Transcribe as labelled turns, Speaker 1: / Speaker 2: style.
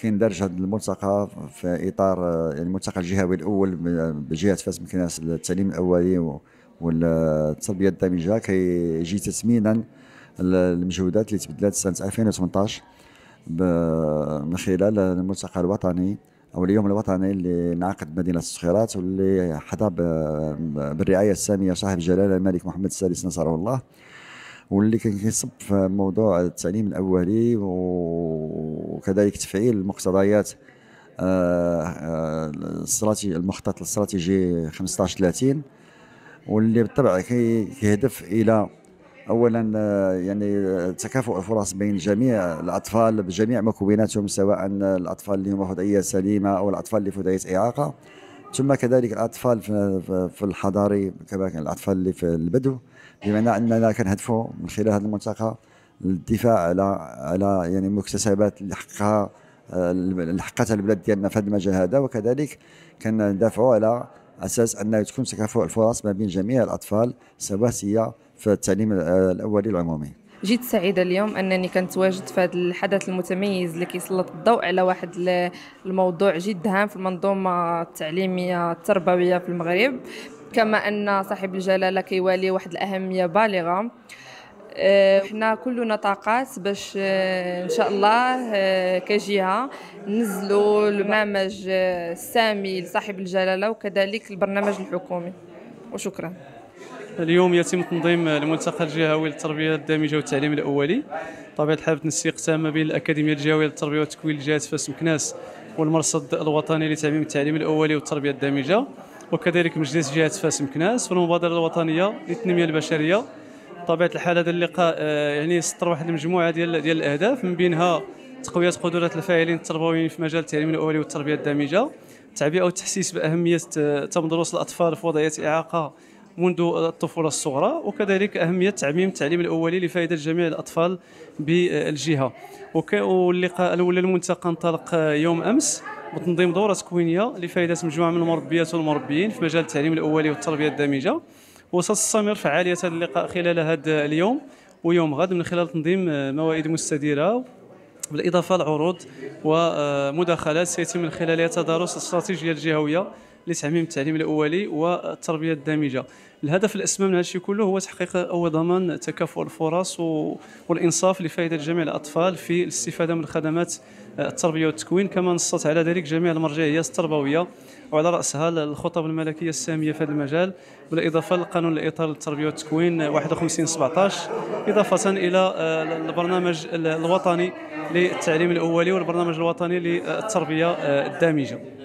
Speaker 1: كيندرج هذا الملتقى في اطار يعني الملتقى الجهوي الاول بجهه فاس مكناس التعليم الاولي والتربيه الدامجه كيجي تثمينا المجهودات اللي تبدلات سنه 2018 من خلال الملتقى الوطني او اليوم الوطني اللي انعقد بمدينه الصخيرات واللي حظى بالرعايه الساميه صاحب الجلاله الملك محمد السادس نصره الله واللي كان كيصب في موضوع التعليم الاولي و وكذلك تفعيل مقتضيات آه، آه، الاستراتيجي المخطط الاستراتيجي 15 30 واللي بالطبع كيهدف الى اولا آه، يعني تكافؤ الفرص بين جميع الاطفال بجميع مكوناتهم سواء الاطفال اللي هم فضائيه سليمه او الاطفال اللي فضائيه اعاقه ثم كذلك الاطفال في الحضاري كما الاطفال اللي في البدو بمعنى اننا كنهدفوا من خلال هذا الملتقى الدفاع على على يعني مكتسبات اللي حققها اللي حققتها البلاد ديالنا في هذا المجال هذا وكذلك كندافعوا على اساس انه تكون تكافؤ الفرص ما بين جميع الاطفال سواسيه في التعليم الاولي العمومي
Speaker 2: جيت سعيده اليوم انني كنتواجد في هذا الحدث المتميز اللي كيسلط الضوء على واحد الموضوع جد هام في المنظومه التعليميه التربويه في المغرب كما ان صاحب الجلاله كيوالي واحد الاهميه بالغه آه، حنا كلنا طاقات باش آه، ان شاء الله آه، كجهه نزلوا البرنامج السامي لصاحب الجلاله وكذلك البرنامج الحكومي وشكرا
Speaker 3: اليوم يتم تنظيم الملتقى الجهوي للتربيه الدامجه والتعليم الاولي طبيعه الحال تنسيق تام بين الاكاديميه الجهويه للتربيه والتكوين لجهه فاس مكناس والمرصد الوطني لتعميم التعليم الاولي والتربيه الدامجه وكذلك مجلس جهه فاس مكناس والمبادره الوطنيه للتنميه البشريه بطبيعه الحال هذا اللقاء آه، يعني سطر واحد المجموعه ديال ديال الاهداف من بينها تقويه قدرات الفاعلين التربويين في مجال التعليم الاولي والتربيه الدامجه تعبئه والتحسيس باهميه آه، تم دروس الاطفال في وضعيه اعاقه منذ الطفوله الصغرى وكذلك اهميه تعميم التعليم الاولي لفائده جميع الاطفال بالجهه واللقاء الاول الملتقى انطلق آه، يوم امس بتنظيم دوره تكوينيه لفائده مجموعه من المربيات والمربيين في مجال التعليم الاولي والتربيه الدامجه وستستمر فعالية اللقاء خلال هذا اليوم ويوم غد من خلال تنظيم آه، موائد مستديرة بالإضافة لعروض ومداخلات سيتم من خلالها تدارس الاستراتيجية الجهوية لتعميم التعليم الاولي والتربيه الدامجه الهدف الاسمى من هذا الشيء كله هو تحقيق او ضمان تكافؤ الفرص والانصاف لفائده جميع الاطفال في الاستفاده من خدمات آه، التربيه والتكوين كما نصت على ذلك جميع المرجعيات التربويه وعلى راسها الخطب الملكيه الساميه في هذا المجال بالاضافه للقانون الاطار للتربيه والتكوين 51 17 اضافه الى آه، البرنامج الوطني للتعليم الاولي والبرنامج الوطني للتربيه آه، الدامجه